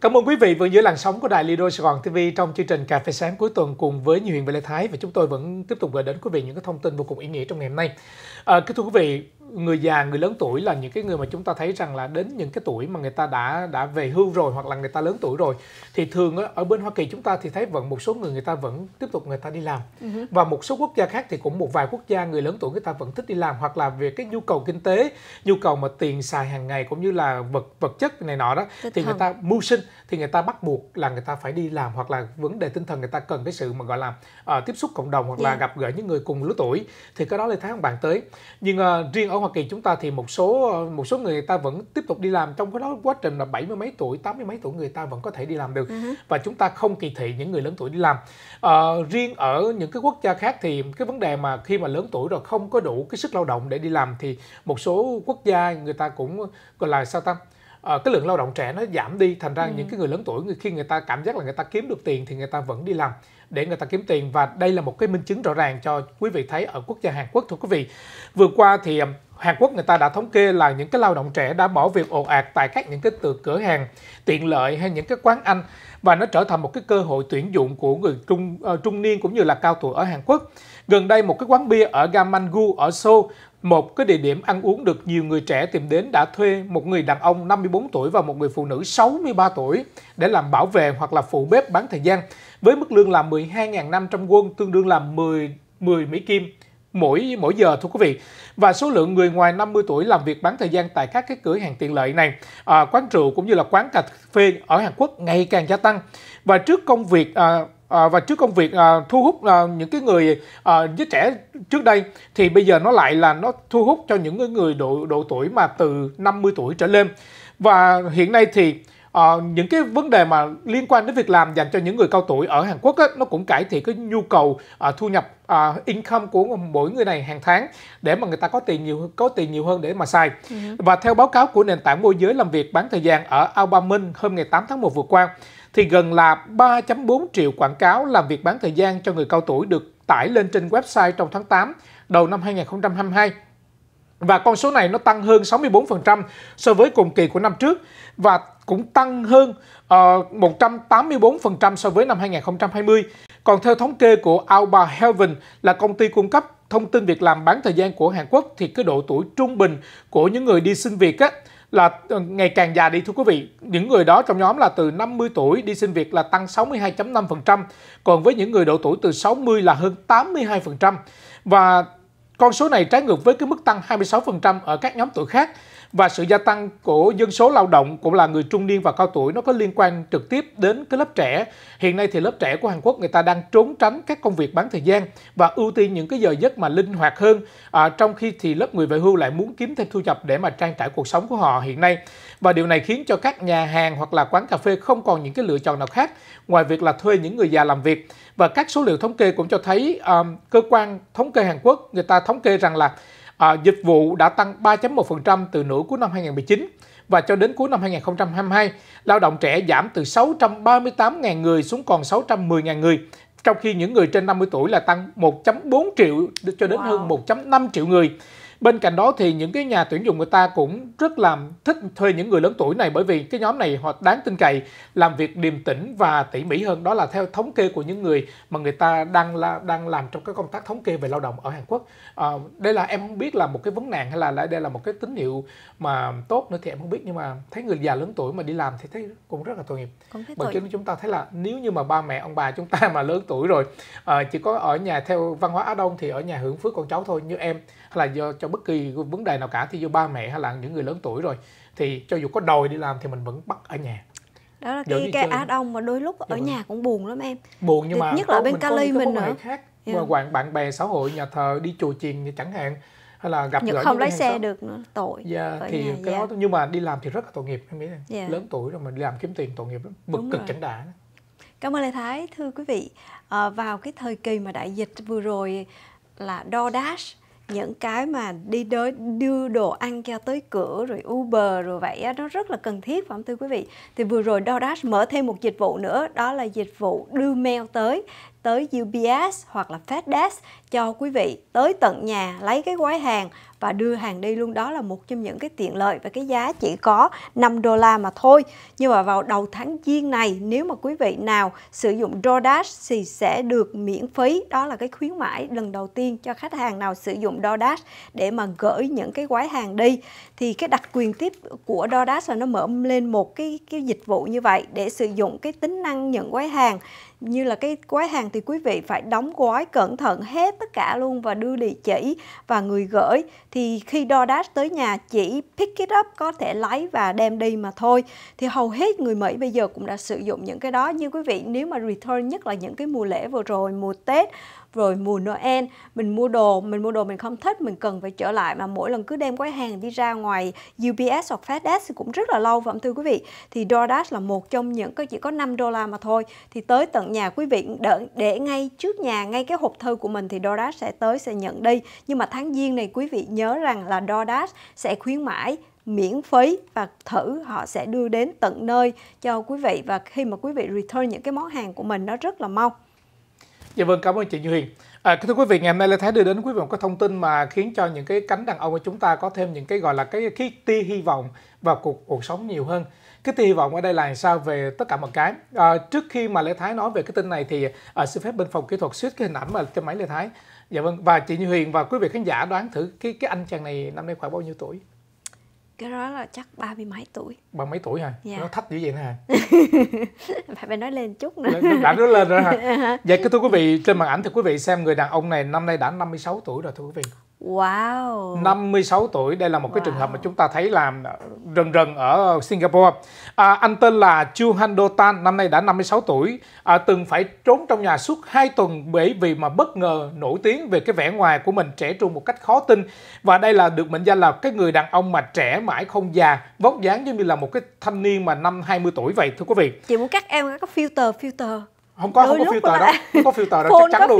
Cảm ơn quý vị vẫn giữ làn sóng của Đài Lido Sài Gòn TV trong chương trình Cà phê sáng cuối tuần cùng với nhiều Huyền và Lê Thái và chúng tôi vẫn tiếp tục gửi đến quý vị những cái thông tin vô cùng ý nghĩa trong ngày hôm nay. À, kính thưa quý vị, người già người lớn tuổi là những cái người mà chúng ta thấy rằng là đến những cái tuổi mà người ta đã đã về hưu rồi hoặc là người ta lớn tuổi rồi thì thường ở bên Hoa Kỳ chúng ta thì thấy vẫn một số người người ta vẫn tiếp tục người ta đi làm uh-huh. và một số quốc gia khác thì cũng một vài quốc gia người lớn tuổi người ta vẫn thích đi làm hoặc là về cái nhu cầu kinh tế nhu cầu mà tiền xài hàng ngày cũng như là vật vật chất này nọ đó thì thần. người ta mưu sinh thì người ta bắt buộc là người ta phải đi làm hoặc là vấn đề tinh thần người ta cần cái sự mà gọi là uh, tiếp xúc cộng đồng hoặc yeah. là dạ. gặp gỡ những người cùng lứa tuổi thì cái đó là thấy ông bạn tới nhưng uh, riêng ông Hoa Kỳ chúng ta thì một số một số người ta vẫn tiếp tục đi làm trong cái đó quá trình là bảy mươi mấy tuổi tám mươi mấy tuổi người ta vẫn có thể đi làm được uh-huh. và chúng ta không kỳ thị những người lớn tuổi đi làm à, riêng ở những cái quốc gia khác thì cái vấn đề mà khi mà lớn tuổi rồi không có đủ cái sức lao động để đi làm thì một số quốc gia người ta cũng gọi là sao ta Ờ, cái lượng lao động trẻ nó giảm đi thành ra ừ. những cái người lớn tuổi khi người ta cảm giác là người ta kiếm được tiền thì người ta vẫn đi làm để người ta kiếm tiền và đây là một cái minh chứng rõ ràng cho quý vị thấy ở quốc gia Hàn Quốc thưa quý vị vừa qua thì Hàn Quốc người ta đã thống kê là những cái lao động trẻ đã bỏ việc ồ ạt tại các những cái từ cửa hàng tiện lợi hay những cái quán ăn và nó trở thành một cái cơ hội tuyển dụng của người trung uh, trung niên cũng như là cao tuổi ở Hàn Quốc. Gần đây một cái quán bia ở Gamangu ở Seoul một cái địa điểm ăn uống được nhiều người trẻ tìm đến đã thuê một người đàn ông 54 tuổi và một người phụ nữ 63 tuổi để làm bảo vệ hoặc là phụ bếp bán thời gian với mức lương là 12.500 won tương đương là 10 10 Mỹ Kim mỗi mỗi giờ thưa quý vị và số lượng người ngoài 50 tuổi làm việc bán thời gian tại các cái cửa hàng tiện lợi này à, quán rượu cũng như là quán cà phê ở Hàn Quốc ngày càng gia tăng và trước công việc à, À, và trước công việc à, thu hút à, những cái người à, giới trẻ trước đây thì bây giờ nó lại là nó thu hút cho những người độ độ tuổi mà từ 50 tuổi trở lên và hiện nay thì Ờ, những cái vấn đề mà liên quan đến việc làm dành cho những người cao tuổi ở Hàn Quốc á, nó cũng cải thiện cái nhu cầu à, thu nhập à, income của mỗi người này hàng tháng để mà người ta có tiền nhiều có tiền nhiều hơn để mà xài ừ. và theo báo cáo của nền tảng môi giới làm việc bán thời gian ở Albamin hôm ngày 8 tháng 1 vừa qua thì gần là 3.4 triệu quảng cáo làm việc bán thời gian cho người cao tuổi được tải lên trên website trong tháng 8 đầu năm 2022 và con số này nó tăng hơn 64% so với cùng kỳ của năm trước và cũng tăng hơn uh, ờ, 184% so với năm 2020. Còn theo thống kê của Alba Heaven là công ty cung cấp thông tin việc làm bán thời gian của Hàn Quốc thì cái độ tuổi trung bình của những người đi xin việc á, là ờ, ngày càng già đi thưa quý vị. Những người đó trong nhóm là từ 50 tuổi đi xin việc là tăng 62.5%, còn với những người độ tuổi từ 60 là hơn 82%. Và con số này trái ngược với cái mức tăng 26% ở các nhóm tuổi khác và sự gia tăng của dân số lao động cũng là người trung niên và cao tuổi nó có liên quan trực tiếp đến cái lớp trẻ. Hiện nay thì lớp trẻ của Hàn Quốc người ta đang trốn tránh các công việc bán thời gian và ưu tiên những cái giờ giấc mà linh hoạt hơn. À, trong khi thì lớp người về hưu lại muốn kiếm thêm thu nhập để mà trang trải cuộc sống của họ hiện nay. Và điều này khiến cho các nhà hàng hoặc là quán cà phê không còn những cái lựa chọn nào khác ngoài việc là thuê những người già làm việc. Và các số liệu thống kê cũng cho thấy um, cơ quan thống kê Hàn Quốc người ta thống kê rằng là À, dịch vụ đã tăng 3.1% từ nửa cuối năm 2019 và cho đến cuối năm 2022, lao động trẻ giảm từ 638.000 người xuống còn 610.000 người, trong khi những người trên 50 tuổi là tăng 1.4 triệu cho đến wow. hơn 1.5 triệu người. Bên cạnh đó thì những cái nhà tuyển dụng người ta cũng rất là thích thuê những người lớn tuổi này bởi vì cái nhóm này họ đáng tin cậy, làm việc điềm tĩnh và tỉ mỉ hơn. Đó là theo thống kê của những người mà người ta đang là, đang làm trong cái công tác thống kê về lao động ở Hàn Quốc. À, đây là em không biết là một cái vấn nạn hay là lại đây là một cái tín hiệu mà tốt nữa thì em không biết nhưng mà thấy người già lớn tuổi mà đi làm thì thấy cũng rất là tội nghiệp. Bởi cho chúng ta thấy là nếu như mà ba mẹ ông bà chúng ta mà lớn tuổi rồi à, chỉ có ở nhà theo văn hóa Á Đông thì ở nhà hưởng phước con cháu thôi như em hay là do trong bất kỳ vấn đề nào cả thì dù ba mẹ hay là những người lớn tuổi rồi thì cho dù có đòi đi làm thì mình vẫn bắt ở nhà đó là cái cái á đông mà đôi lúc ở dạ vâng. nhà cũng buồn lắm em buồn nhưng mà nhất là bên mình Cali mình nữa khác dạ. mà bạn bạn bè xã hội nhà thờ đi chùa chiền chẳng hạn hay là gặp Nhật gỡ không lái xe sớm. được nữa tội yeah, dạ, thì nhà, cái yeah. đó nhưng mà đi làm thì rất là tội nghiệp em nghĩ yeah. lớn tuổi rồi mà đi làm kiếm tiền tội nghiệp lắm bực cực rồi. chẳng đã cảm ơn lê thái thưa quý vị à, vào cái thời kỳ mà đại dịch vừa rồi là do dash những cái mà đi đới đưa đồ ăn cho tới cửa rồi Uber rồi vậy nó rất là cần thiết phải không thưa quý vị thì vừa rồi DoorDash mở thêm một dịch vụ nữa đó là dịch vụ đưa mail tới tới UPS hoặc là FedEx cho quý vị tới tận nhà lấy cái gói hàng và đưa hàng đi luôn đó là một trong những cái tiện lợi và cái giá chỉ có 5 đô la mà thôi nhưng mà vào đầu tháng giêng này nếu mà quý vị nào sử dụng DoorDash thì sẽ được miễn phí đó là cái khuyến mãi lần đầu tiên cho khách hàng nào sử dụng DoorDash để mà gửi những cái gói hàng đi thì cái đặc quyền tiếp của DoorDash là nó mở lên một cái cái dịch vụ như vậy để sử dụng cái tính năng nhận gói hàng như là cái gói hàng thì quý vị phải đóng gói cẩn thận hết tất cả luôn và đưa địa chỉ và người gửi thì khi DoorDash tới nhà chỉ pick it up có thể lấy và đem đi mà thôi thì hầu hết người Mỹ bây giờ cũng đã sử dụng những cái đó như quý vị nếu mà return nhất là những cái mùa lễ vừa rồi mùa Tết rồi mùa Noel mình mua đồ mình mua đồ mình không thích mình cần phải trở lại mà mỗi lần cứ đem quái hàng đi ra ngoài UPS hoặc FedEx thì cũng rất là lâu và thưa quý vị thì DoorDash là một trong những cái chỉ có 5 đô la mà thôi thì tới tận nhà quý vị đợi để ngay trước nhà ngay cái hộp thư của mình thì DoorDash sẽ tới sẽ nhận đi nhưng mà tháng giêng này quý vị nhớ rằng là DoorDash sẽ khuyến mãi miễn phí và thử họ sẽ đưa đến tận nơi cho quý vị và khi mà quý vị return những cái món hàng của mình nó rất là mong Dạ vâng, cảm ơn chị Như Huyền. À, thưa quý vị, ngày hôm nay Lê Thái đưa đến quý vị một cái thông tin mà khiến cho những cái cánh đàn ông của chúng ta có thêm những cái gọi là cái, cái tia hy vọng vào cuộc cuộc sống nhiều hơn. Cái tia hy vọng ở đây là sao về tất cả mọi cái. À, trước khi mà Lê Thái nói về cái tin này thì à, xin phép bên phòng kỹ thuật suýt cái hình ảnh mà trên máy Lê Thái. Dạ vâng, và chị Như Huyền và quý vị khán giả đoán thử cái cái anh chàng này năm nay khoảng bao nhiêu tuổi? cái đó là chắc ba mươi mấy tuổi ba mấy tuổi hả dạ. nó thách dữ vậy hả phải phải nói lên chút nữa đã nói lên rồi hả vậy cái thưa quý vị trên màn ảnh thì quý vị xem người đàn ông này năm nay đã 56 tuổi rồi thưa quý vị Wow. 56 tuổi, đây là một wow. cái trường hợp mà chúng ta thấy làm rần rần ở Singapore. À, anh tên là Chu Hando Tan, năm nay đã 56 tuổi, à, từng phải trốn trong nhà suốt 2 tuần bởi vì mà bất ngờ nổi tiếng về cái vẻ ngoài của mình trẻ trung một cách khó tin. Và đây là được mệnh danh là cái người đàn ông mà trẻ mãi không già, vóc dáng giống như là một cái thanh niên mà năm 20 tuổi vậy thưa quý vị. Chị muốn cắt em có filter filter không có Đôi không có filter đó, không có filter đâu chắc chắn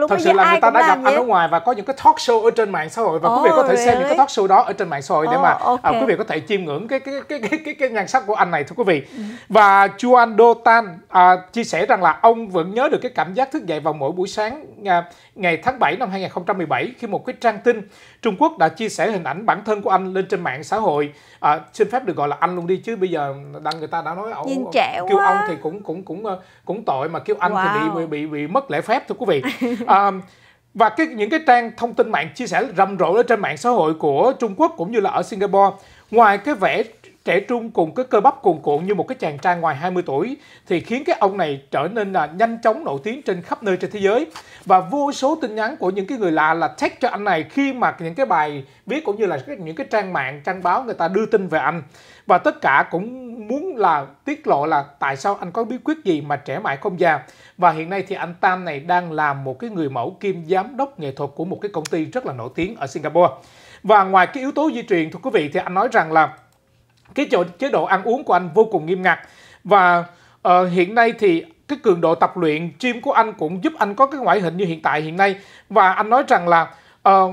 luôn thật sự là người ta đã gặp anh ở ngoài và có những cái talk show ở trên mạng xã hội và oh, quý vị có thể really? xem những cái talk show đó ở trên mạng xã hội oh, để mà à, okay. à, quý vị có thể chiêm ngưỡng cái cái cái cái cái, cái nhan sắc của anh này thưa quý vị ừ. và Juan Do à, chia sẻ rằng là ông vẫn nhớ được cái cảm giác thức dậy vào mỗi buổi sáng à, ngày tháng 7 năm 2017 khi một cái trang tin Trung Quốc đã chia sẻ hình ảnh bản thân của anh lên trên mạng xã hội à, xin phép được gọi là anh luôn đi chứ bây giờ đang người ta đã nói ông, kêu quá. ông thì cũng cũng cũng ờ, cũng tội mà kêu anh wow. thì bị, bị bị bị mất lễ phép thưa quý vị à, và cái những cái trang thông tin mạng chia sẻ rầm rộ ở trên mạng xã hội của Trung Quốc cũng như là ở Singapore ngoài cái vẻ trẻ trung cùng cái cơ bắp cuồn cuộn như một cái chàng trai ngoài 20 tuổi thì khiến cái ông này trở nên là nhanh chóng nổi tiếng trên khắp nơi trên thế giới và vô số tin nhắn của những cái người lạ là text cho anh này khi mà những cái bài viết cũng như là những cái trang mạng trang báo người ta đưa tin về anh và tất cả cũng là tiết lộ là tại sao anh có bí quyết gì mà trẻ mãi không già. Và hiện nay thì anh Tam này đang làm một cái người mẫu kim giám đốc nghệ thuật của một cái công ty rất là nổi tiếng ở Singapore. Và ngoài cái yếu tố di truyền thưa quý vị thì anh nói rằng là cái chỗ, chế độ ăn uống của anh vô cùng nghiêm ngặt và uh, hiện nay thì cái cường độ tập luyện gym của anh cũng giúp anh có cái ngoại hình như hiện tại hiện nay và anh nói rằng là uh,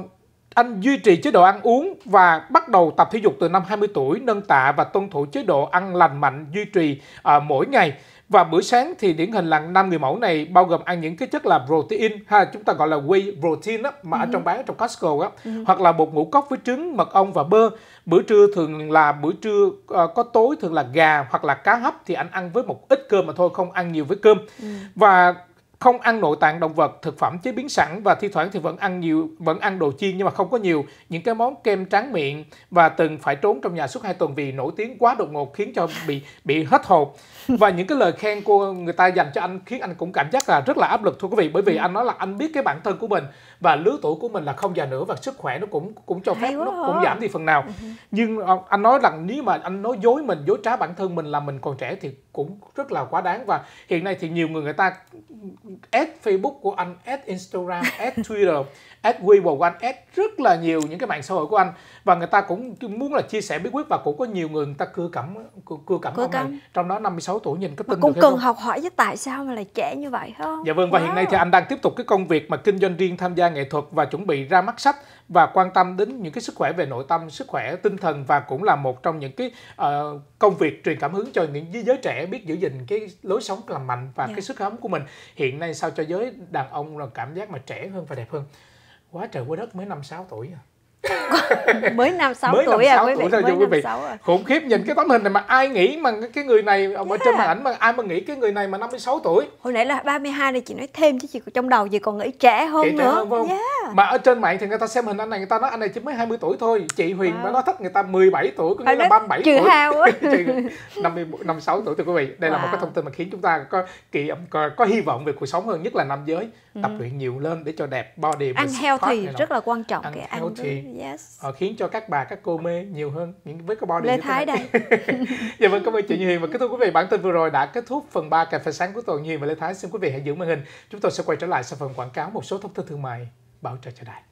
anh duy trì chế độ ăn uống và bắt đầu tập thể dục từ năm 20 tuổi, nâng tạ và tuân thủ chế độ ăn lành mạnh duy trì à, mỗi ngày. Và bữa sáng thì điển hình là năm người mẫu này bao gồm ăn những cái chất là protein hay là chúng ta gọi là whey protein đó mà ừ. ở trong bán ở trong Costco á, ừ. hoặc là bột ngũ cốc với trứng, mật ong và bơ. Bữa trưa thường là bữa trưa uh, có tối thường là gà hoặc là cá hấp thì anh ăn với một ít cơm mà thôi không ăn nhiều với cơm. Ừ. Và không ăn nội tạng động vật, thực phẩm chế biến sẵn và thi thoảng thì vẫn ăn nhiều, vẫn ăn đồ chiên nhưng mà không có nhiều, những cái món kem tráng miệng và từng phải trốn trong nhà suốt hai tuần vì nổi tiếng quá đột ngột khiến cho bị bị hết hồn. Và những cái lời khen của người ta dành cho anh khiến anh cũng cảm giác là rất là áp lực thưa quý vị bởi vì ừ. anh nói là anh biết cái bản thân của mình và lứa tuổi của mình là không già nữa và sức khỏe nó cũng cũng cho phép nó cũng giảm đi phần nào. Ừ nhưng ờ, anh nói rằng nếu mà anh nói dối mình, dối trá bản thân mình là mình còn trẻ thì cũng rất là quá đáng và hiện nay thì nhiều người người ta ad Facebook của anh ad Instagram ad Twitter ad Weibo của anh ad rất là nhiều những cái mạng xã hội của anh và người ta cũng muốn là chia sẻ bí quyết và cũng có nhiều người người ta cưa cẩm cưa, cưa cẩm cưa ông cắm. này trong đó 56 tuổi nhìn có tin mà cũng được cần không? học hỏi chứ tại sao mà lại trẻ như vậy không dạ vâng và wow. hiện nay thì anh đang tiếp tục cái công việc mà kinh doanh riêng tham gia nghệ thuật và chuẩn bị ra mắt sách và quan tâm đến những cái sức khỏe về nội tâm sức khỏe tinh thần và cũng là một trong những cái uh, công việc truyền cảm hứng cho những giới trẻ trẻ biết giữ gìn cái lối sống làm mạnh và yeah. Dạ. cái sức sống của mình hiện nay sao cho giới đàn ông là cảm giác mà trẻ hơn và đẹp hơn quá trời quá đất mới năm sáu tuổi à mới năm sáu mới tuổi 5, à quý vị thôi, mới quý vị à. khủng khiếp nhìn cái tấm hình này mà ai nghĩ mà cái người này ông yeah. ở trên à? màn ảnh mà ai mà nghĩ cái người này mà 56 tuổi hồi nãy là 32 này chị nói thêm chứ chị trong đầu gì còn nghĩ trẻ hơn chị nữa trẻ hơn, không? Yeah. mà ở trên mạng thì người ta xem hình anh này người ta nói anh này chỉ mới 20 tuổi thôi chị Huyền wow. mà nói thấp người ta 17 tuổi có nghĩa là 37 trừ tuổi hao á. 50 56 tuổi thưa quý vị đây wow. là một cái thông tin mà khiến chúng ta có kỳ có, có hy vọng về cuộc sống hơn nhất là nam giới tập ừ. luyện nhiều lên để cho đẹp body ăn heo thì rất là quan trọng ăn kìa ăn thì yes. họ ờ, khiến cho các bà các cô mê nhiều hơn những với cái body Lê như Thái đây dạ vâng cảm ơn chị Như Hiền và kính thưa quý vị bản tin vừa rồi đã kết thúc phần 3 cà phê sáng của tôi Như Hiền và Lê Thái xin quý vị hãy giữ màn hình chúng tôi sẽ quay trở lại sau phần quảng cáo một số thông tin thương mại bảo trợ cho đại